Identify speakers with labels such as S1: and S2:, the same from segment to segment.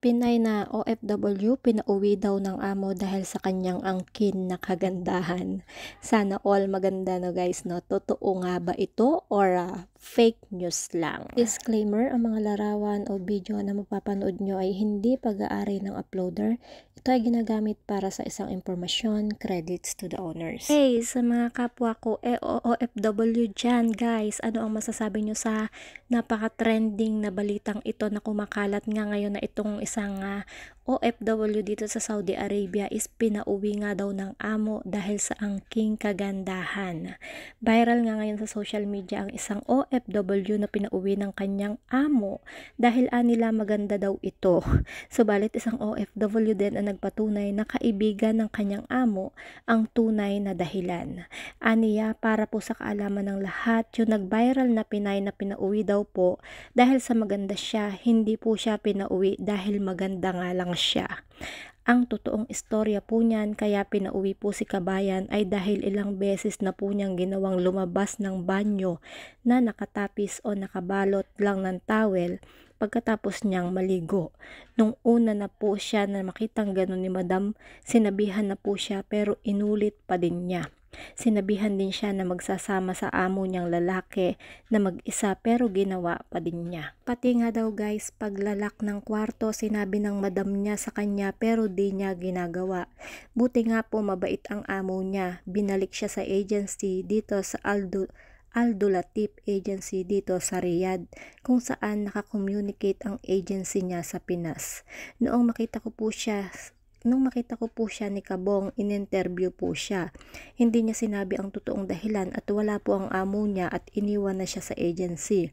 S1: Pinay na OFW, pinauwi daw ng amo dahil sa kanyang angkin na kagandahan. Sana all maganda no guys, no? Totoo nga ba ito or uh, fake news lang? Disclaimer, ang mga larawan o video na mapapanood nyo ay hindi pag-aari ng uploader. Ito ay ginagamit para sa isang impormasyon, credits to the owners. Hey, sa mga kapwa ko, eh, OFW dyan, guys. Ano ang masasabi nyo sa napaka-trending na balitang ito na kumakalat nga ngayon na itong isang uh, OFW dito sa Saudi Arabia is pinauwi nga daw ng amo dahil sa angking kagandahan. Viral nga ngayon sa social media ang isang OFW na pinauwi ng kanyang amo dahil anila ah, maganda daw ito. Subalit isang OFW din ang nagpatunay na kaibigan ng kanyang amo ang tunay na dahilan. Aniya para po sa kaalaman ng lahat yung nag-viral na Pinay na pinauwi daw po dahil sa maganda siya hindi po siya pinauwi dahil maganda nga lang lang siya. Ang totoong istorya po niyan kaya pinauwi po si Kabayan ay dahil ilang beses na po niyang ginawang lumabas ng banyo na nakatapis o nakabalot lang ng towel pagkatapos niyang maligo. Nung una na po siya na makitang ganun ni Madam, sinabihan na po siya pero inulit pa din niya. Sinabihan din siya na magsasama sa amo niyang lalaki na mag-isa pero ginawa pa din niya. Pati nga daw guys, paglalak ng kwarto sinabi ng madam niya sa kanya pero di niya ginagawa. Buti nga po mabait ang amo niya. Binalik siya sa agency dito sa Aldo Aldo Latif Agency dito sa Riyadh kung saan nakakommunicate ang agency niya sa Pinas. Noong makita ko po siya nung makita ko po siya ni Kabong, in-interview po siya. Hindi niya sinabi ang totoong dahilan at wala po ang amo niya at iniwan na siya sa agency.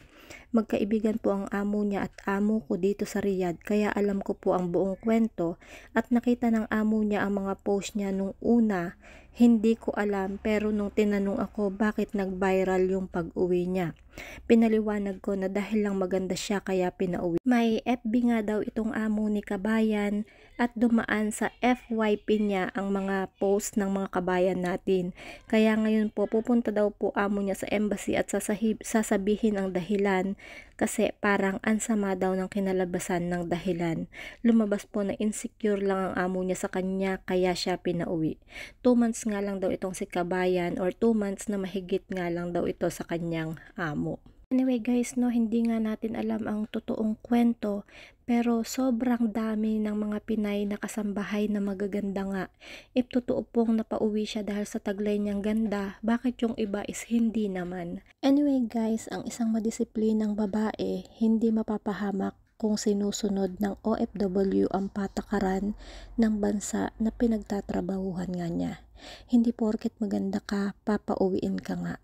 S1: Magkaibigan po ang amo niya at amo ko dito sa Riyadh kaya alam ko po ang buong kwento at nakita ng amo niya ang mga post niya nung una hindi ko alam pero nung tinanong ako bakit nag-viral yung pag-uwi niya. Pinaliwanag ko na dahil lang maganda siya kaya pinauwi. May FB nga daw itong amo ni kabayan at dumaan sa FYP niya ang mga post ng mga kabayan natin. Kaya ngayon po pupunta daw po amo niya sa embassy at sasabihin ang dahilan kasi parang ansama daw ng kinalabasan ng dahilan. Lumabas po na insecure lang ang amo niya sa kanya kaya siya pinauwi. 2 months nga lang daw itong si Kabayan or 2 months na mahigit nga lang daw ito sa kanyang amo. Anyway guys, no, hindi nga natin alam ang totoong kwento pero sobrang dami ng mga Pinay na kasambahay na magaganda nga. If totoo pong napauwi siya dahil sa taglay niyang ganda, bakit yung iba is hindi naman? Anyway guys, ang isang madisiplinang babae, hindi mapapahamak kung sinusunod ng OFW ang patakaran ng bansa na pinagtatrabahuhan nga niya. Hindi porket maganda ka, papauwiin ka nga.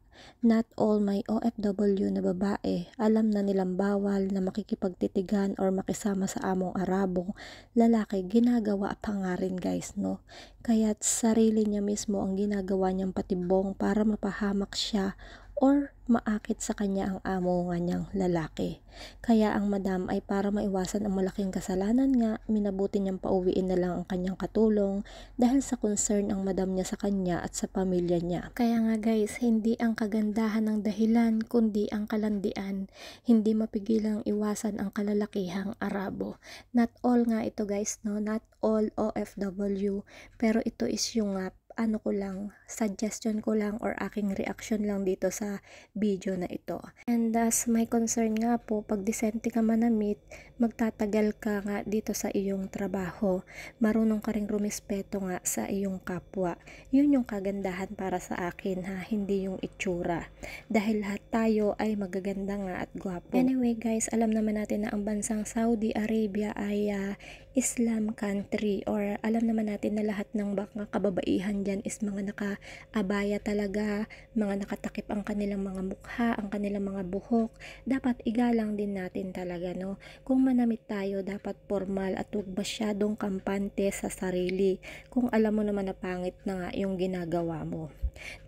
S1: Not all my OFW na babae alam na nilang bawal na makikipagtitigan or makisama sa among Arabo. Lalaki, ginagawa pa nga rin guys, no? Kaya't sarili niya mismo ang ginagawa niyang patibong para mapahamak siya or maakit sa kanya ang amo ng niyang lalaki. Kaya ang madam ay para maiwasan ang malaking kasalanan nga, minabuti niyang pauwiin na lang ang kanyang katulong dahil sa concern ang madam niya sa kanya at sa pamilya niya. Kaya nga guys, hindi ang kagandahan ng dahilan kundi ang kalandian. Hindi mapigilang iwasan ang kalalakihang Arabo. Not all nga ito guys, no? Not all OFW. Pero ito is yung nga ano ko lang, suggestion ko lang or aking reaction lang dito sa video na ito. And as my concern nga po, pag disente ka man na meet, magtatagal ka nga dito sa iyong trabaho. Marunong ka rin rumispeto nga sa iyong kapwa. Yun yung kagandahan para sa akin ha, hindi yung itsura. Dahil lahat tayo ay magaganda nga at gwapo. Anyway guys, alam naman natin na ang bansang Saudi Arabia ay uh, Islam country or alam naman natin na lahat ng mga kababaihan dyan is mga nakaabaya talaga, mga nakatakip ang kanilang mga mukha, ang kanilang mga buhok. Dapat igalang din natin talaga, no? Kung manamit tayo, dapat formal at huwag masyadong kampante sa sarili kung alam mo naman na pangit na nga yung ginagawa mo.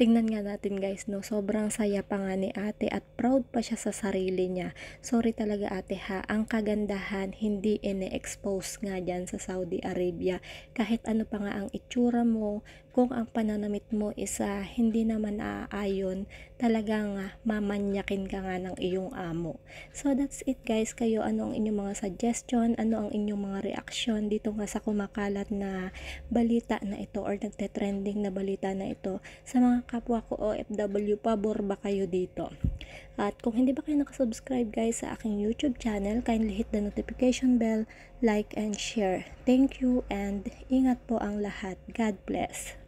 S1: Tingnan nga natin guys, no? Sobrang saya pa nga ni ate at proud pa siya sa sarili niya. Sorry talaga ate ha, ang kagandahan hindi ine-expose nga nga dyan sa Saudi Arabia. Kahit ano pa nga ang itsura mo, kung ang pananamit mo isa hindi naman aayon, talagang uh, mamanyakin ka nga ng iyong amo. So that's it guys, kayo ano ang inyong mga suggestion, ano ang inyong mga reaction dito nga sa kumakalat na balita na ito or nagte-trending na balita na ito sa mga kapwa ko OFW, pabor ba kayo dito? At kung hindi ba kayo nakasubscribe guys sa aking YouTube channel, kindly hit the notification bell, like and share. Thank you and ingat po ang lahat. God bless.